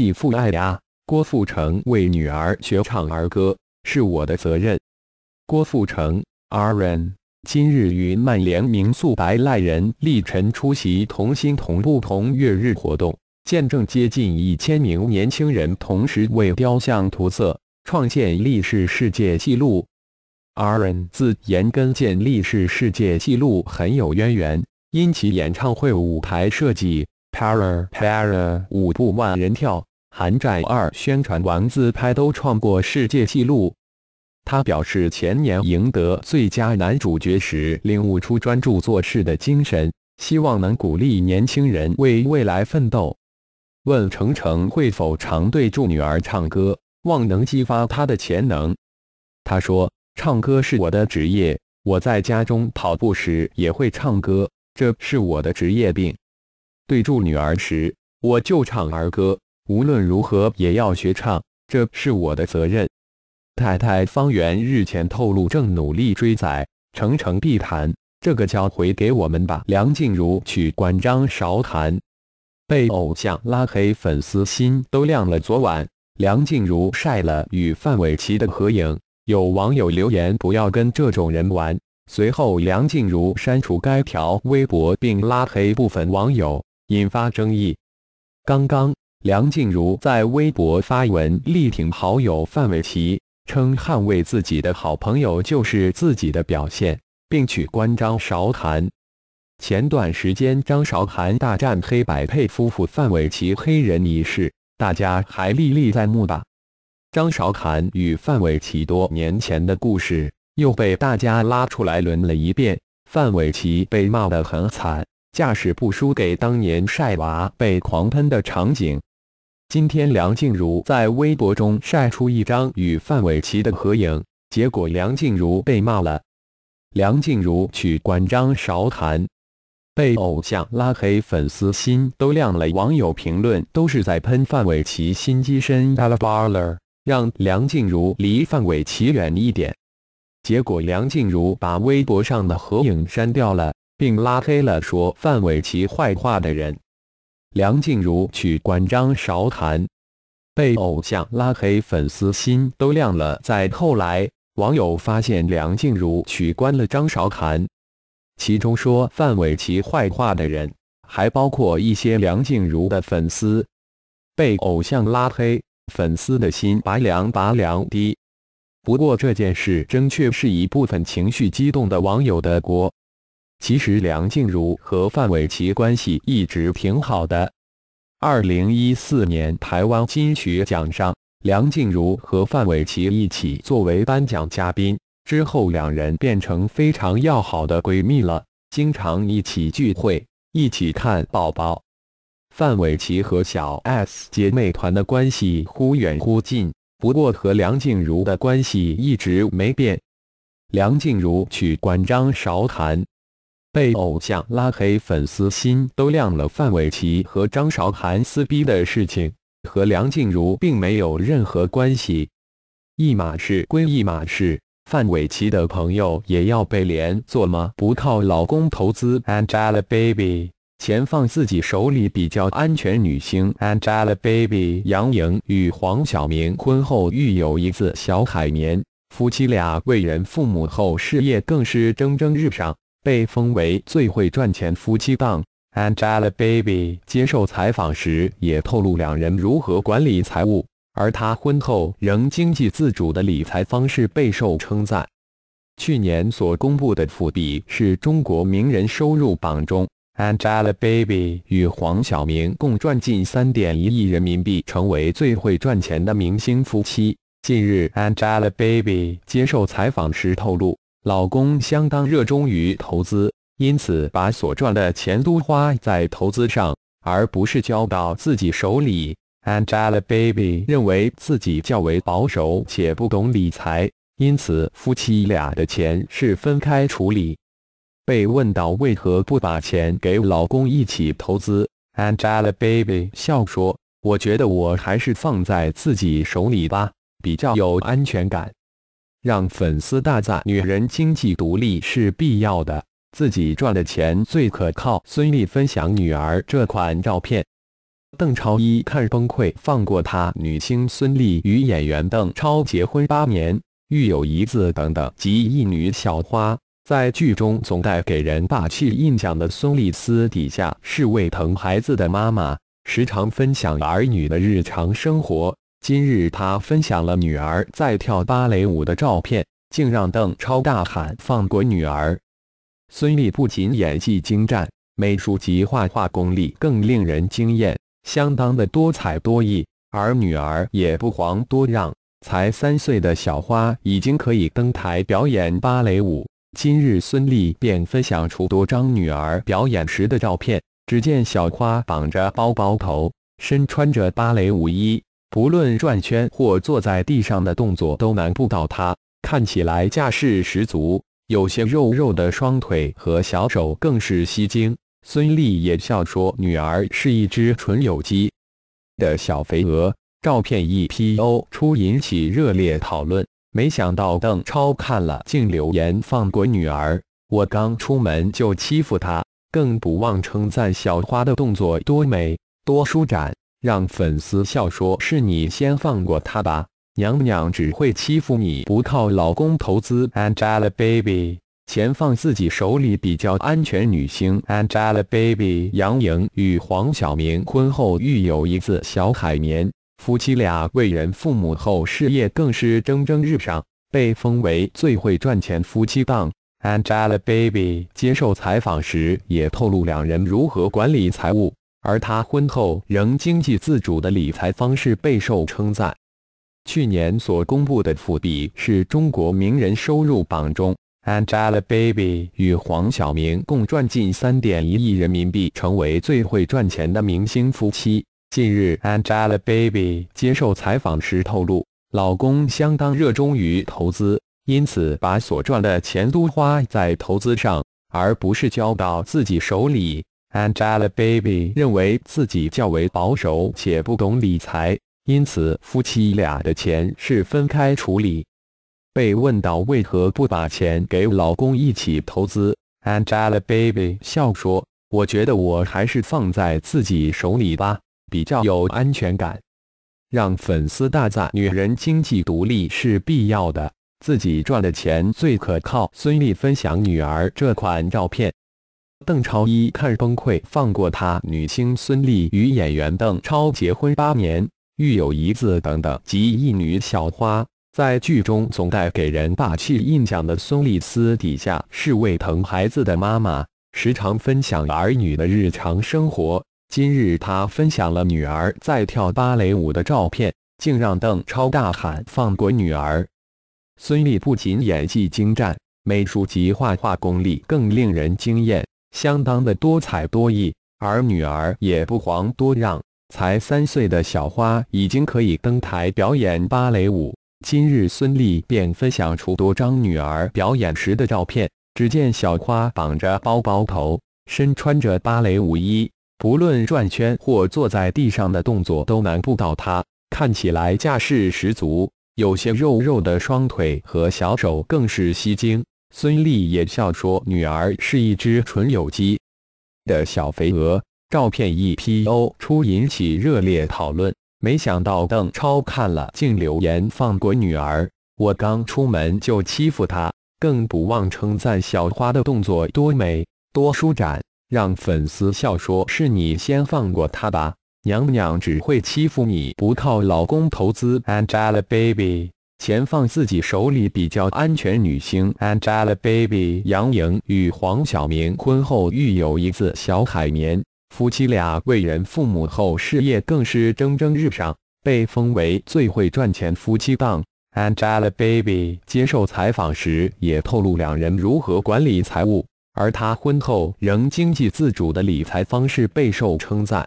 继父爱呀！郭富城为女儿学唱儿歌是我的责任。郭富城 Aaron 今日与曼联名宿白赖人历晨出席同心同步同月日活动，见证接近一千名年轻人同时为雕像涂色，创建历史世界纪录。Aaron 自言跟建立世界纪录很有渊源，因其演唱会舞台设计 Para Para 舞步万人跳。韩战二》宣传王自拍都创过世界纪录。他表示，前年赢得最佳男主角时领悟出专注做事的精神，希望能鼓励年轻人为未来奋斗。问程程会否常对住女儿唱歌，望能激发她的潜能。他说：“唱歌是我的职业，我在家中跑步时也会唱歌，这是我的职业病。对住女儿时，我就唱儿歌。”无论如何也要学唱，这是我的责任。太太方媛日前透露，正努力追仔程程必谈。这个交回给我们吧。梁静茹取管张韶涵被偶像拉黑，粉丝心都亮了。昨晚，梁静茹晒了与范玮琪的合影，有网友留言不要跟这种人玩。随后，梁静茹删除该条微博并拉黑部分网友，引发争议。刚刚。梁静茹在微博发文力挺好友范玮琪，称捍卫自己的好朋友就是自己的表现，并取关张韶涵。前段时间张韶涵大战黑白配夫妇范玮琪黑人一事，大家还历历在目吧？张韶涵与范玮琪多年前的故事又被大家拉出来轮了一遍，范玮琪被骂得很惨，架势不输给当年晒娃被狂喷的场景。今天，梁静茹在微博中晒出一张与范玮琪的合影，结果梁静茹被骂了。梁静茹取关张韶涵，被偶像拉黑，粉丝心都亮了。网友评论都是在喷范玮琪心机深，l b a 让梁静茹离范玮琪远一点。结果，梁静茹把微博上的合影删掉了，并拉黑了说范玮琪坏话的人。梁静茹取关张韶涵，被偶像拉黑，粉丝心都亮了。再后来，网友发现梁静茹取关了张韶涵，其中说范玮琪坏话的人，还包括一些梁静茹的粉丝，被偶像拉黑，粉丝的心拔凉拔凉的。不过这件事，真确是一部分情绪激动的网友的锅。其实梁静茹和范玮琪关系一直挺好的。二零一四年台湾金曲奖上，梁静茹和范玮琪一起作为颁奖嘉宾，之后两人变成非常要好的闺蜜了，经常一起聚会、一起看宝宝。范玮琪和小 S 姐妹团的关系忽远忽近，不过和梁静茹的关系一直没变。梁静茹娶管张韶涵。被偶像拉黑，粉丝心都亮了。范玮琪和张韶涵撕逼的事情，和梁静茹并没有任何关系，一码事归一码事。范玮琪的朋友也要被连坐吗？不靠老公投资，Angelababy 钱放自己手里比较安全。女星 Angelababy 杨颖与黄晓明婚后育有一子小海绵，夫妻俩为人父母后事业更是蒸蒸日上。被封为最会赚钱夫妻档，Angelababy 接受采访时也透露两人如何管理财务，而她婚后仍经济自主的理财方式备受称赞。去年所公布的复比是中国名人收入榜中，Angelababy 与黄晓明共赚近三点一亿人民币，成为最会赚钱的明星夫妻。近日，Angelababy 接受采访时透露。老公相当热衷于投资，因此把所赚的钱都花在投资上，而不是交到自己手里。Angelababy 认为自己较为保守且不懂理财，因此夫妻俩的钱是分开处理。被问到为何不把钱给老公一起投资，Angelababy 笑说：“我觉得我还是放在自己手里吧，比较有安全感。”让粉丝大赞，女人经济独立是必要的，自己赚的钱最可靠。孙俪分享女儿这款照片，邓超一看崩溃，放过她。女星孙俪与演员邓超结婚八年，育有一子等等及一女小花。在剧中总带给人霸气印象的孙俪，私底下是位疼孩子的妈妈，时常分享儿女的日常生活。今日他分享了女儿在跳芭蕾舞的照片，竟让邓超大喊“放过女儿”。孙俪不仅演技精湛，美术及画画功力更令人惊艳，相当的多才多艺。而女儿也不遑多让，才三岁的小花已经可以登台表演芭蕾舞。今日孙俪便分享出多张女儿表演时的照片，只见小花绑着包包头，身穿着芭蕾舞衣。不论转圈或坐在地上的动作都难不倒他，看起来架势十足。有些肉肉的双腿和小手更是吸睛。孙俪也笑说：“女儿是一只纯有机的小肥鹅。”照片一 P O 出，引起热烈讨论。没想到邓超看了竟留言放过女儿，我刚出门就欺负她，更不忘称赞小花的动作多美多舒展。让粉丝笑说：“是你先放过他吧，娘娘只会欺负你，不靠老公投资。” Angelababy，钱放自己手里比较安全。女星 Angelababy 杨颖与黄晓明婚后育有一子小海绵，夫妻俩为人父母后事业更是蒸蒸日上，被封为最会赚钱夫妻档。Angelababy 接受采访时也透露两人如何管理财务。而他婚后仍经济自主的理财方式备受称赞。去年所公布的复比是中国名人收入榜中，Angelababy 与黄晓明共赚近三点一亿人民币，成为最会赚钱的明星夫妻。近日，Angelababy 接受采访时透露，老公相当热衷于投资，因此把所赚的钱都花在投资上，而不是交到自己手里。Angelababy 认为自己较为保守且不懂理财，因此夫妻俩的钱是分开处理。被问到为何不把钱给老公一起投资，Angelababy 笑说：“我觉得我还是放在自己手里吧，比较有安全感。”让粉丝大赞：女人经济独立是必要的，自己赚的钱最可靠。孙俪分享女儿这款照片。邓超一看崩溃，放过他！女星孙俪与演员邓超结婚八年，育有一子，等等及一女小花。在剧中总带给人霸气印象的孙俪，私底下是位疼孩子的妈妈，时常分享儿女的日常生活。今日她分享了女儿在跳芭蕾舞的照片，竟让邓超大喊放过女儿。孙俪不仅演技精湛，美术及画画功力更令人惊艳。相当的多才多艺，而女儿也不遑多让。才三岁的小花已经可以登台表演芭蕾舞。今日孙俪便分享出多张女儿表演时的照片。只见小花绑着包包头，身穿着芭蕾舞衣，不论转圈或坐在地上的动作都难不倒她，看起来架势十足。有些肉肉的双腿和小手更是吸睛。孙俪也笑说：“女儿是一只纯有机的小肥鹅。”照片一 PO 出，引起热烈讨论。没想到邓超看了，竟留言放过女儿。我刚出门就欺负她，更不忘称赞小花的动作多美多舒展，让粉丝笑说：“是你先放过她吧，娘娘只会欺负你，不靠老公投资。”Angelababy。钱放自己手里比较安全。女星 Angelababy、杨颖与黄晓明婚后育有一子小海绵，夫妻俩为人父母后事业更是蒸蒸日上，被封为最会赚钱夫妻档。Angelababy 接受采访时也透露两人如何管理财务，而她婚后仍经济自主的理财方式备受称赞。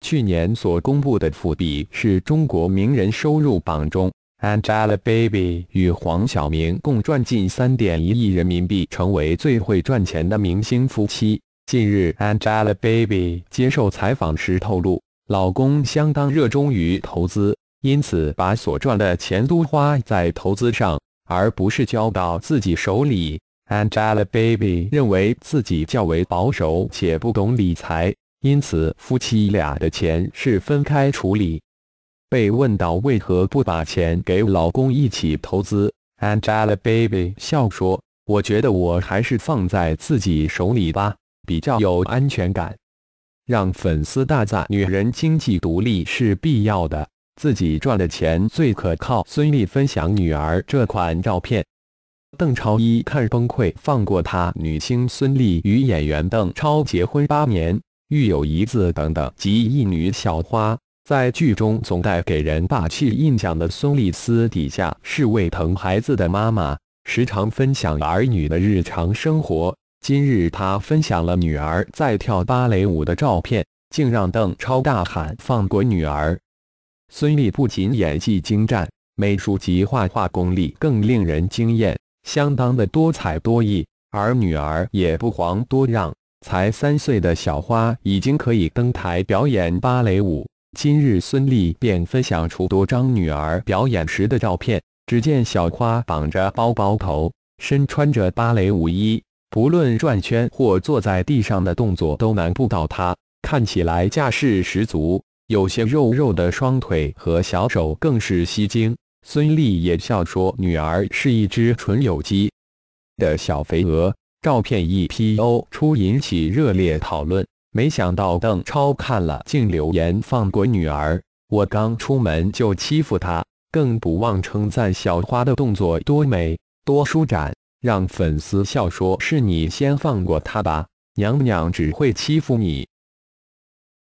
去年所公布的府比是中国名人收入榜中。Angelababy 与黄晓明共赚近三点一亿人民币，成为最会赚钱的明星夫妻。近日，Angelababy 接受采访时透露，老公相当热衷于投资，因此把所赚的钱都花在投资上，而不是交到自己手里。Angelababy 认为自己较为保守且不懂理财，因此夫妻俩的钱是分开处理。被问到为何不把钱给老公一起投资，Angelababy 笑说：“我觉得我还是放在自己手里吧，比较有安全感。”让粉丝大赞：“女人经济独立是必要的，自己赚的钱最可靠。”孙俪分享女儿这款照片，邓超一看崩溃，放过他。女星孙俪与演员邓超结婚八年，育有一子等等及一女小花。在剧中总带给人霸气印象的孙俪，私底下是位疼孩子的妈妈，时常分享儿女的日常生活。今日她分享了女儿在跳芭蕾舞的照片，竟让邓超大喊放过女儿。孙俪不仅演技精湛，美术及画画功力更令人惊艳，相当的多才多艺。而女儿也不遑多让，才三岁的小花已经可以登台表演芭蕾舞。今日孙俪便分享出多张女儿表演时的照片，只见小花绑着包包头，身穿着芭蕾舞衣，不论转圈或坐在地上的动作都难不倒她，看起来架势十足，有些肉肉的双腿和小手更是吸睛。孙俪也笑说：“女儿是一只纯有机的小肥鹅。”照片一 PO 出，引起热烈讨论。没想到邓超看了竟留言放过女儿，我刚出门就欺负她，更不忘称赞小花的动作多美多舒展，让粉丝笑说是你先放过她吧，娘娘只会欺负你。